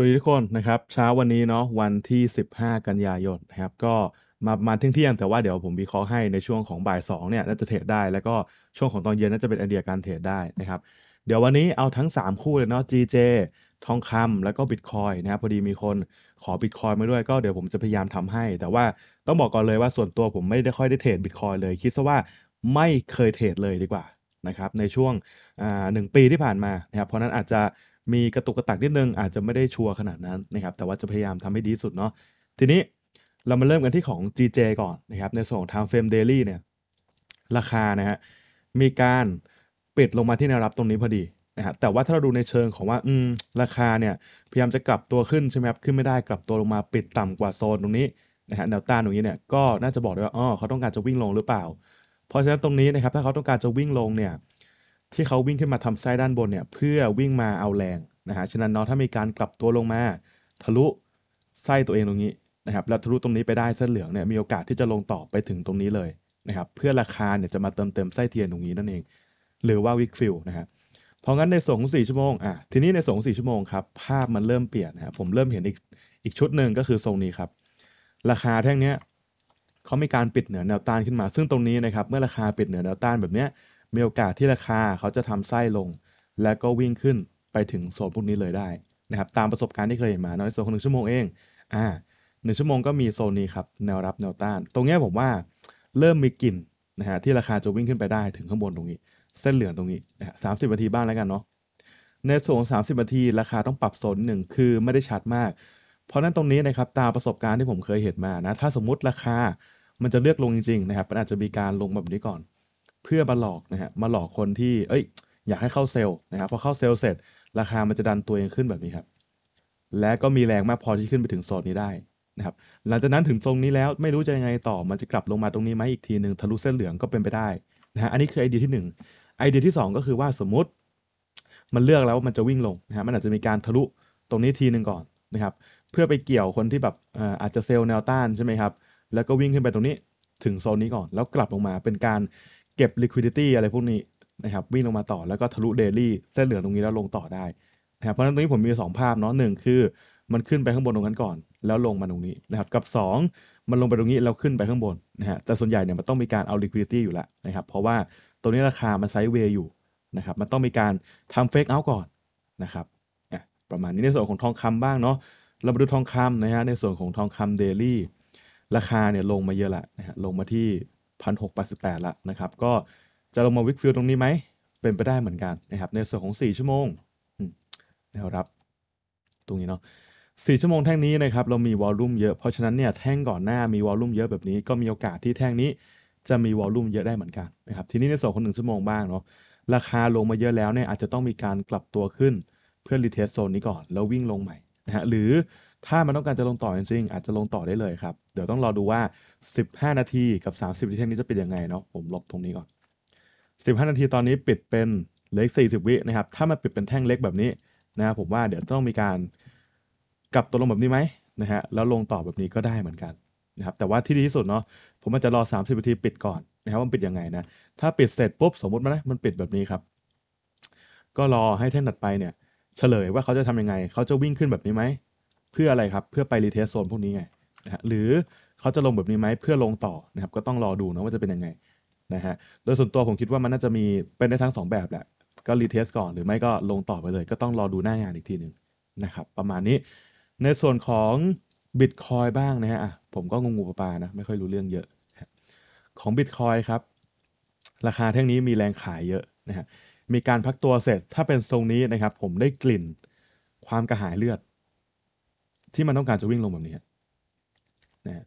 วัสดีทุกคนนะครับเช้าวันนี้เนาะวันที่ 15 กันยายนนะครับก็มามาเที่ยงแต่ว่าเดี๋ยวผมวิเคราะห์ให้ในช่วงของบ่าย2เนี่ยน่าจะเทรดได้ แล้วก็ช่วงของตอนเย็นน่าจะเป็นไอเดียการเทรดได้นะครับเดี๋ยววันนี้เอาทั้ง 3 คู่เลยเนาะ GJ ทองคำแล้วก็บิตคอยนะครับพอดีมีคนขอบิตคอยมาด้วยก็เดี๋ยวผมจะพยายามทำให้ แต่ว่าต้องบอกก่อนเลยว่าส่วนตัวผมไม่ได้ค่อยได้เทรดบิตคอยเลยคิดซะว่าไม่เคยเทรดเลยดีกว่านะครับในช่วงหนึ่งปีที่ผ่านมานะครับเพราะนั้นอาจจะมีกระตุกกระตักนิดนึงอาจจะไม่ได้ชัวร์ขนาดนั้นนะครับแต่ว่าจะพยายามทำให้ดีสุดเนาะทีนี้เรามาเริ่มกันที่ของ GJ ก่อนนะครับในส่วนของ Time Frame Daily เนี่ยราคานะฮะมีการปิดลงมาที่แนวรับตรงนี้พอดีนะฮะแต่ว่าถ้าเราดูในเชิงของว่าอืมราคาเนี่ยพยายามจะกลับตัวขึ้น ใช่ไหมครับ ขึ้นไม่ได้กลับตัวลงมาปิดต่ำกว่าโซนตรงนี้นะฮะแนวต้านตรงนี้เนี่ย ก็น่าจะบอกได้ว่าอ๋อเขาต้องการจะวิ่งลงหรือเปล่า เพราะฉะนั้นตรงนี้นะครับถ้าเขาต้องการจะวิ่งลงเนี่ยที่เขาวิ่งขึ้นมาทำไส้ด้านบนเนี่ยเพื่อวิ่งมาเอาแรงนะฮะ ฉะนั้นเนาะถ้ามีการกลับตัวลงมา ทะลุไส้ตัวเองตรงนี้นะครับ แล้วทะลุตรงนี้ไปได้เส้นเหลืองเนี่ย มีโอกาสที่จะลงต่อไปถึงตรงนี้เลยนะครับเพื่อราคาเนี่ยจะมาเติมเต็มไส้เทียนตรงนี้นั่นเอง หรือว่าวิกฟิลนะฮะเพราะงั้นในส่งสี่ชั่วโมงอ่ะทีนี้ในส่งสี่ชั่วโมงครับภาพมันเริ่มเปลี่ยนนะครับผมเริ่มเห็นอีกอีกชุดหนึ่งก็คือทรงนี้ครับ ราคาแท่งเนี้ยเขามีการปิดเหนือแนวต้านขึ้นมา ซึ่งตรงนี้นะครับเมื่อราคาปิดเหนือแนวต้านแบบเนี้ยมีโอกาสที่ราคาเขาจะทำไส้ลงแล้วก็วิ่งขึ้นไปถึงโซนพวกนี้เลยได้นะครับตามประสบการณ์ที่เคยเห็นมาในโซนโซนหนึ่งชั่วโมงเองอ่าหนึ่งชั่วโมงก็มีโซนนี้ครับแนวรับแนวต้าน ตรงนี้ผมว่าเริ่มมีกลิ่นนะฮะที่ราคาจะวิ่งขึ้นไปได้ถึงข้างบนตรงนี้ เส้นเหลืองตรงนี้นะฮะสามสิบนาทีบ้างแล้วกันเนาะในโซนของสามสิบนาทีราคาต้องปรับโซนหนึ่งคือไม่ได้ชัดมาก เพราะนั้นตรงนี้นะครับตามประสบการณ์ที่ผมเคยเห็นมานะถ้าสมมุติราคามันจะเลือกลงจริงๆนะครับมันอาจจะมีการลงแบบนี้ก่อนเพื่อมาหลอกนะฮะ มาหลอกคนที่ เอ้ย อยากให้เข้าเซลล์นะครับพอเข้าเซลล์เสร็จ ราคา มันจะดันตัวเองขึ้นแบบนี้ครับ และก็มีแรงมากพอที่ขึ้นไปถึงโซนนี้ได้นะครับ หลังจากนั้นถึงทรงนี้แล้วไม่รู้จะยังไงต่อมันจะกลับลงมาตรงนี้ไหมอีกทีหนึ่งทะลุเส้นเหลืองก็เป็นไปได้นะฮะอันนี้คือไอเดียที่1ไอเดียที่2ก็คือว่าสมมติ มันเลือกแล้วว่ามันจะวิ่งลงนะฮะมันอาจจะมีการทะลุตรงนี้ทีหนึ่งก่อนนะครับ เพื่อไปเกี่ยวคนที่แบบอาจจะเซลล์แนวต้านใช่ไหมครับแล้วก็วิ่งขึ้นไปตรงนี้ ถึงโซนนี้ก่อน แล้วกลับลงมาเป็นการเก็บ liquidity อะไรพวกนี้นะครับวิ่งลงมาต่อแล้วก็ทะลุ daily เส้นเหลืองตรงนี้แล้วลงต่อได้นะครับเพราะฉะนั้นตรงนี้ผมมี 2 ภาพเนาะหนึ่งคือมันขึ้นไปข้างบนตรงนั้นก่อน แล้วลงมาตรงนี้นะครับกับ 2 มันลงไปตรงนี้แล้วขึ้นไปข้างบนนะฮะแต่ส่วนใหญ่เนี่ยมันต้องมีการเอา liquidity อยู่แล้วนะครับเพราะว่าตัวนี้ราคา มันไซด์เวย์อยู่นะครับมันต้องมีการทำ fake out ก่อนนะครับประมาณนี้ในส่วนของทองคำบ้างเนาะเรามาดูทองคำนะฮะในส่วนของทองคำเดลี่ราคาเนี่ยลงมาเยอะละนะฮะลงมาที่1,688 ละนะครับก็จะลงมาวิกฟิลตรงนี้ไหม เป็นไปได้เหมือนกันนะครับ ในส่วนของ 4 ชั่วโมงนะครับตรงนี้เนาะสี่ชั่วโมงแท่งนี้นะครับเรามีวอลลุ่มเยอะเพราะฉะนั้นเนี่ยแท่งก่อนหน้ามีวอลลุ่มเยอะแบบนี้ก็มีโอกาสที่แท่งนี้ จะมีวอลลุ่มเยอะได้เหมือนกันนะครับทีนี้ในส่วนของหนึ่งชั่วโมงบ้างเนาะราคาลงมาเยอะแล้วเนี่ยอาจจะต้องมีการกลับตัวขึ้นเพื่อรีเทสโซนนี้ก่อนแล้ววิ่งลงใหม่นะฮะหรือถ้ามันต้องการจะลงต่อจริงๆ อาจจะลงต่อได้เลยครับ เดี๋ยวต้องรอดูว่า 15 นาที กับ 30 นาทีนี้จะปิดยังไงเนาะ ผมลบตรงนี้ก่อน 15 นาทีตอนนี้ปิดเป็นเล็ก 40 วินะครับ ถ้ามันปิดเป็นแท่งเล็กแบบนี้นะครับ ผมว่าเดี๋ยวต้องมีการกลับตัวลงแบบนี้ไหมนะฮะ แล้วลงต่อแบบนี้ก็ได้เหมือนกันนะครับ แต่ว่าที่ดีที่สุดเนาะ ผมอาจจะรอ 30 นาทีปิดก่อนนะครับมันปิดยังไงนะ ถ้าปิดเสร็จปุ๊บ สมมติมันนะมันปิดแบบนี้ครับ ก็รอให้แท่งถัดไปเนี่ยเฉลยว่าเขาจะทำยังไงเขาจะวิ่งขึ้นแบบนี้ไหมเพื่ออะไรครับ เพื่อไปรีเทสโซนพวกนี้ไงนะฮะหรือเขาจะลงแบบนี้ไหม เพื่อลงต่อนะครับก็ต้องรอดูนะว่าจะเป็นยังไงนะฮะ โดยส่วนตัวผมคิดว่ามันน่าจะมีเป็นได้ทั้ง 2 แบบแหละ ก็รีเทสก่อนหรือไม่ก็ลงต่อไปเลย ก็ต้องรอดูหน้างานอีกทีหนึ่งนะครับ ประมาณนี้ ในส่วนของ Bitcoin บ้างนะฮะผมก็งงๆปลานะไม่ค่อยรู้เรื่องเยอะ ของ Bitcoin ครับ ราคาเท่งนี้มีแรงขายเยอะนะฮะ มีการพักตัวเสร็จ ถ้าเป็นทรงนี้นะครับผมได้กลิ่นความกระหายเลือดที่มันต้องการจะวิ่งลงแบบนี้นะ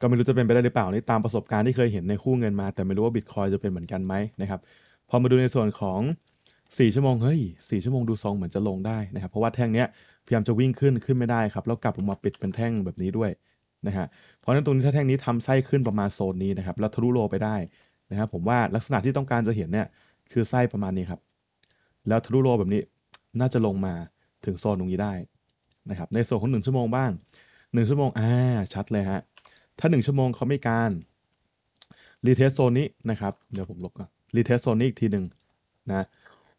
ก็ไม่รู้จะเป็นไปได้หรือเปล่านี่ตามประสบการณ์ที่เคยเห็นในคู่เงินมา แต่ไม่รู้ว่าบิตคอยจะเป็นเหมือนกันไหมนะครับพอมาดูในส่วนของ4ชั่วโมงเฮ้ย4ชั่วโมงดูทรงเหมือนจะลงได้นะครับเพราะว่าแท่งเนี้ยพยายามจะวิ่งขึ้นขึ้นไม่ได้ครับ แล้วกลับออกมาปิดเป็นแท่งแบบนี้ด้วยนะฮะเพราะฉะนั้นตรงนี้ถ้าแท่งนี้ทำไส้ขึ้นประมาณโซนนี้นะครับแล้วทะลุโลไปได้นะครับผมว่าลักษณะที่ต้องการจะเห็นเนี่ยคือไส้ประมาณนี้ครับ แล้วทะลุโลแบบนี้น่าจะลงมาถึงโซนตรงนี้ได้นะครับในส่วนของ 1 ชั่วโมงบ้าง 1 ชั่วโมงอ่าชัดเลยฮะถ้า 1 ชั่วโมงเขาไม่การรีเทสโซนนี้นะครับเดี๋ยวผมลบก่อนรีเทสโซนนี้อีกทีหนึ่งนะ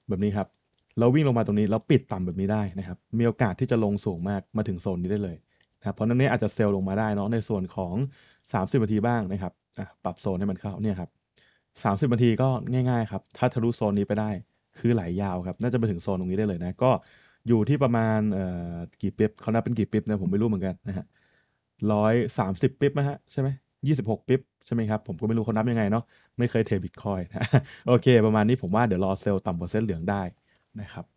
แบบนี้ครับ เราวิ่งลงมาตรงนี้แล้วปิดต่ำแบบนี้ได้นะครับ มีโอกาสที่จะลงสูงมากมาถึงโซนนี้ได้เลยนะเพราะนั้นนี้ อาจจะเซลลลงมาได้เนาะในส่วนของ 30นาทีบ้างนะครับปรับโซนให้มันเข้าเนี่ยครับ30นาทีก็ง่ายๆครับถ้าทะลุโซนนี้ไปได้คือไหลายยาวครับ น่าจะไปถึงโซนตรงนี้ได้เลยนะก็อยู่ที่ประมาณเอ่อกี่ปิ๊บเขานับเป็นกี่ปิ๊บนะผมไม่รู้เหมือนกันนะฮะร้อยสามสิบปิ๊บนะฮะใช่ไหมยี่สิบหกปิ๊บใช่ไหมครับผมก็ไม่รู้เขานับยังไงเนาะไม่เคยเทรดบิตคอยนะโอเค ประมาณนี้ผมว่าเดี๋ยวรอเซลล์ต่ำกว่าเส้นเหลืองได้นะครับ